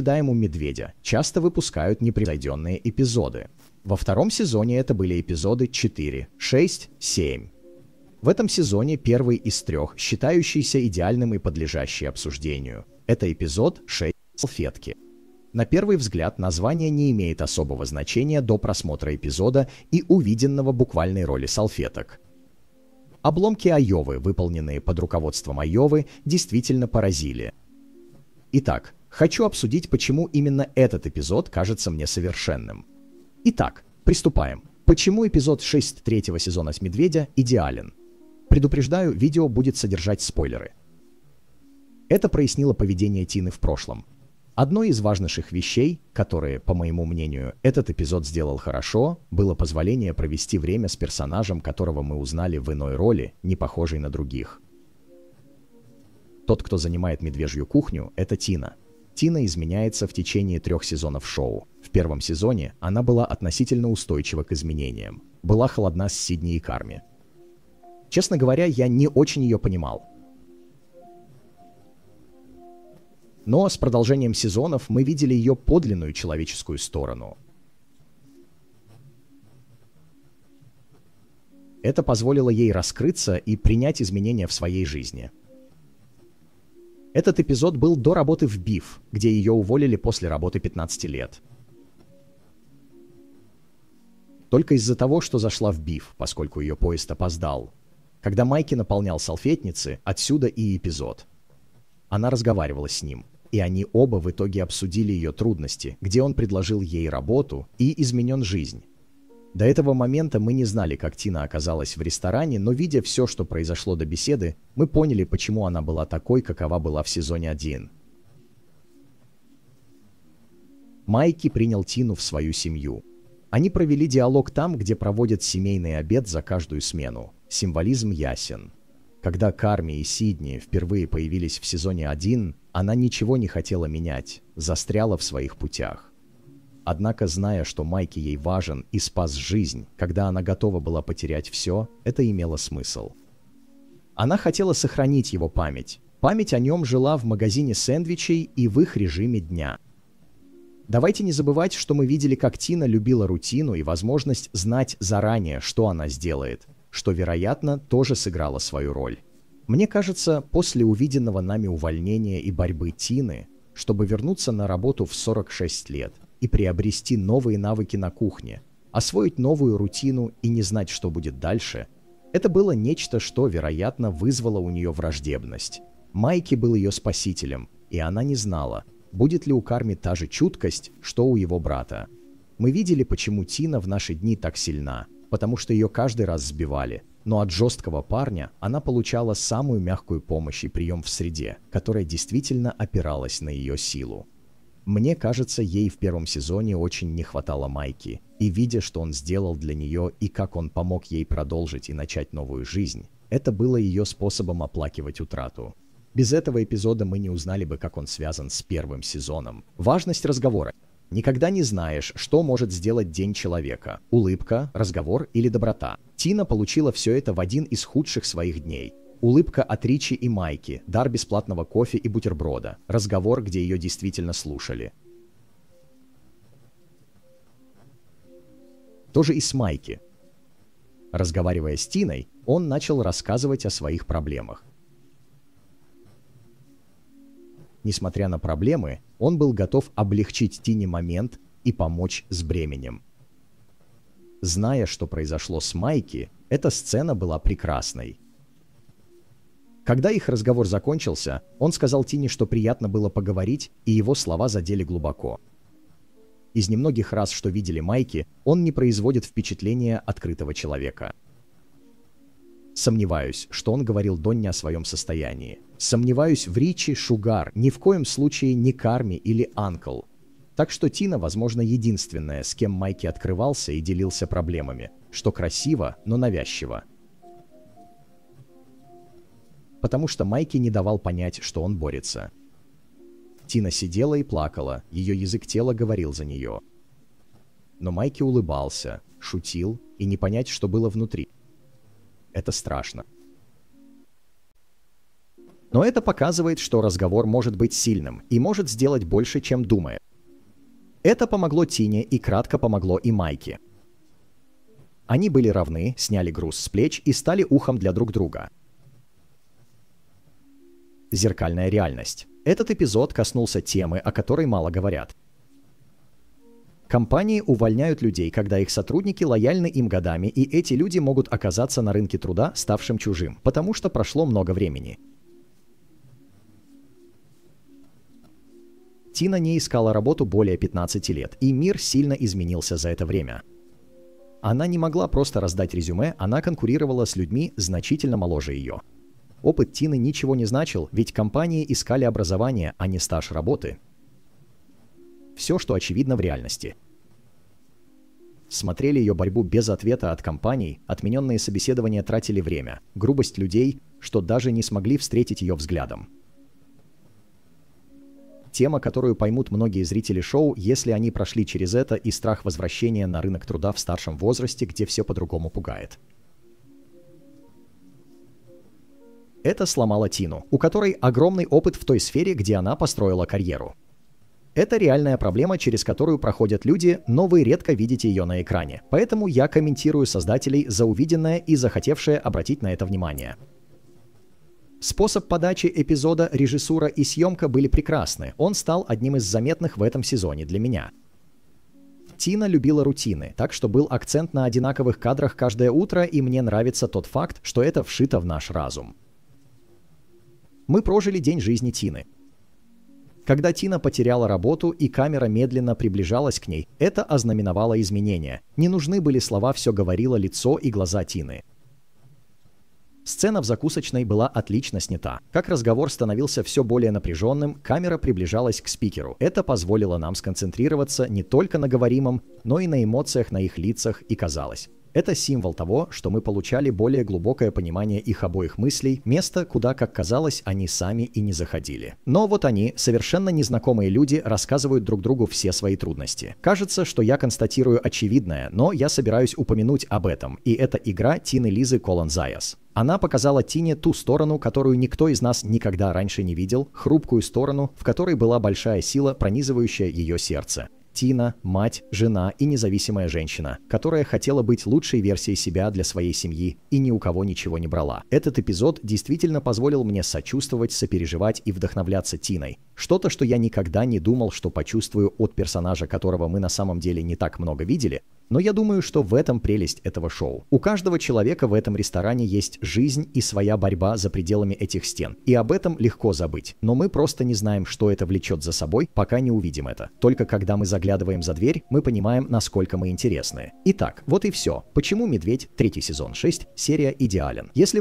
ожидаемо медведя часто выпускают непревзойденные эпизоды. Во втором сезоне это были эпизоды 4, 6, 7. В этом сезоне первый из трех, считающийся идеальным и подлежащий обсуждению. Это эпизод 6 «Салфетки». На первый взгляд название не имеет особого значения до просмотра эпизода и увиденного буквальной роли салфеток. Обломки Айовы, выполненные под руководством Айовы, действительно поразили. Итак, Хочу обсудить, почему именно этот эпизод кажется мне совершенным. Итак, приступаем. Почему эпизод 6 третьего сезона с Медведя идеален? Предупреждаю, видео будет содержать спойлеры. Это прояснило поведение Тины в прошлом. Одной из важнейших вещей, которые, по моему мнению, этот эпизод сделал хорошо, было позволение провести время с персонажем, которого мы узнали в иной роли, не похожей на других. Тот, кто занимает медвежью кухню, это Тина. Тина изменяется в течение трех сезонов шоу. В первом сезоне она была относительно устойчива к изменениям. Была холодна с Сидни и Карми. Честно говоря, я не очень ее понимал. Но с продолжением сезонов мы видели ее подлинную человеческую сторону. Это позволило ей раскрыться и принять изменения в своей жизни – этот эпизод был до работы в БИФ, где ее уволили после работы 15 лет. Только из-за того, что зашла в БИФ, поскольку ее поезд опоздал. Когда Майки наполнял салфетницы, отсюда и эпизод. Она разговаривала с ним, и они оба в итоге обсудили ее трудности, где он предложил ей работу и изменен жизнь, до этого момента мы не знали, как Тина оказалась в ресторане, но видя все, что произошло до беседы, мы поняли, почему она была такой, какова была в сезоне 1. Майки принял Тину в свою семью. Они провели диалог там, где проводят семейный обед за каждую смену. Символизм ясен. Когда Карми и Сидни впервые появились в сезоне 1, она ничего не хотела менять, застряла в своих путях. Однако, зная, что Майки ей важен и спас жизнь, когда она готова была потерять все, это имело смысл. Она хотела сохранить его память. Память о нем жила в магазине сэндвичей и в их режиме дня. Давайте не забывать, что мы видели, как Тина любила рутину и возможность знать заранее, что она сделает, что, вероятно, тоже сыграло свою роль. Мне кажется, после увиденного нами увольнения и борьбы Тины, чтобы вернуться на работу в 46 лет – и приобрести новые навыки на кухне, освоить новую рутину и не знать, что будет дальше, это было нечто, что, вероятно, вызвало у нее враждебность. Майки был ее спасителем, и она не знала, будет ли у Карми та же чуткость, что у его брата. Мы видели, почему Тина в наши дни так сильна, потому что ее каждый раз сбивали, но от жесткого парня она получала самую мягкую помощь и прием в среде, которая действительно опиралась на ее силу. Мне кажется, ей в первом сезоне очень не хватало Майки, и видя, что он сделал для нее и как он помог ей продолжить и начать новую жизнь, это было ее способом оплакивать утрату. Без этого эпизода мы не узнали бы, как он связан с первым сезоном. Важность разговора. Никогда не знаешь, что может сделать день человека. Улыбка, разговор или доброта. Тина получила все это в один из худших своих дней. Улыбка от Ричи и Майки, дар бесплатного кофе и бутерброда, разговор, где ее действительно слушали. Тоже и с Майки. Разговаривая с Тиной, он начал рассказывать о своих проблемах. Несмотря на проблемы, он был готов облегчить Тине момент и помочь с бременем. Зная, что произошло с Майки, эта сцена была прекрасной – когда их разговор закончился, он сказал Тине, что приятно было поговорить, и его слова задели глубоко. Из немногих раз, что видели Майки, он не производит впечатления открытого человека. Сомневаюсь, что он говорил Донне о своем состоянии. Сомневаюсь в Ричи Шугар, ни в коем случае не Карми или Анкл. Так что Тина, возможно, единственная, с кем Майки открывался и делился проблемами, что красиво, но навязчиво потому что Майки не давал понять, что он борется. Тина сидела и плакала, ее язык тела говорил за нее. Но Майки улыбался, шутил, и не понять, что было внутри. Это страшно. Но это показывает, что разговор может быть сильным и может сделать больше, чем думает. Это помогло Тине и кратко помогло и Майке. Они были равны, сняли груз с плеч и стали ухом для друг друга – Зеркальная реальность. Этот эпизод коснулся темы, о которой мало говорят. Компании увольняют людей, когда их сотрудники лояльны им годами, и эти люди могут оказаться на рынке труда, ставшим чужим, потому что прошло много времени. Тина не искала работу более 15 лет, и мир сильно изменился за это время. Она не могла просто раздать резюме, она конкурировала с людьми значительно моложе ее – Опыт Тины ничего не значил, ведь компании искали образование, а не стаж работы. Все, что очевидно в реальности. Смотрели ее борьбу без ответа от компаний, отмененные собеседования тратили время, грубость людей, что даже не смогли встретить ее взглядом. Тема, которую поймут многие зрители шоу, если они прошли через это и страх возвращения на рынок труда в старшем возрасте, где все по-другому пугает. Это сломало Тину, у которой огромный опыт в той сфере, где она построила карьеру. Это реальная проблема, через которую проходят люди, но вы редко видите ее на экране. Поэтому я комментирую создателей за увиденное и захотевшее обратить на это внимание. Способ подачи эпизода, режиссура и съемка были прекрасны. Он стал одним из заметных в этом сезоне для меня. Тина любила рутины, так что был акцент на одинаковых кадрах каждое утро, и мне нравится тот факт, что это вшито в наш разум мы прожили день жизни Тины. Когда Тина потеряла работу и камера медленно приближалась к ней, это ознаменовало изменения. Не нужны были слова «все говорило лицо и глаза Тины». Сцена в закусочной была отлично снята. Как разговор становился все более напряженным, камера приближалась к спикеру. Это позволило нам сконцентрироваться не только на говоримом, но и на эмоциях на их лицах и казалось. Это символ того, что мы получали более глубокое понимание их обоих мыслей, место, куда, как казалось, они сами и не заходили. Но вот они, совершенно незнакомые люди, рассказывают друг другу все свои трудности. Кажется, что я констатирую очевидное, но я собираюсь упомянуть об этом, и это игра Тины Лизы Колон Зайас. Она показала Тине ту сторону, которую никто из нас никогда раньше не видел, хрупкую сторону, в которой была большая сила, пронизывающая ее сердце. Тина, мать, жена и независимая женщина, которая хотела быть лучшей версией себя для своей семьи и ни у кого ничего не брала. Этот эпизод действительно позволил мне сочувствовать, сопереживать и вдохновляться Тиной. Что-то, что я никогда не думал, что почувствую от персонажа, которого мы на самом деле не так много видели, но я думаю, что в этом прелесть этого шоу. У каждого человека в этом ресторане есть жизнь и своя борьба за пределами этих стен. И об этом легко забыть. Но мы просто не знаем, что это влечет за собой, пока не увидим это. Только когда мы заглядываем за дверь, мы понимаем, насколько мы интересны. Итак, вот и все. Почему «Медведь» третий сезон 6 серия идеален? Если